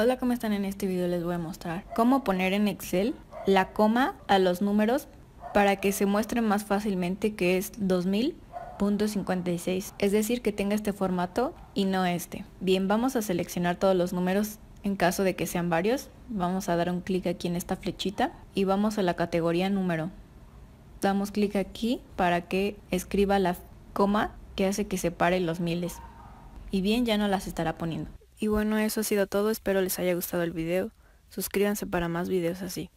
Hola, ¿cómo están? En este video les voy a mostrar cómo poner en Excel la coma a los números para que se muestre más fácilmente que es 2000.56, es decir, que tenga este formato y no este. Bien, vamos a seleccionar todos los números en caso de que sean varios. Vamos a dar un clic aquí en esta flechita y vamos a la categoría número. Damos clic aquí para que escriba la coma que hace que separe los miles. Y bien, ya no las estará poniendo. Y bueno, eso ha sido todo, espero les haya gustado el video. Suscríbanse para más videos así.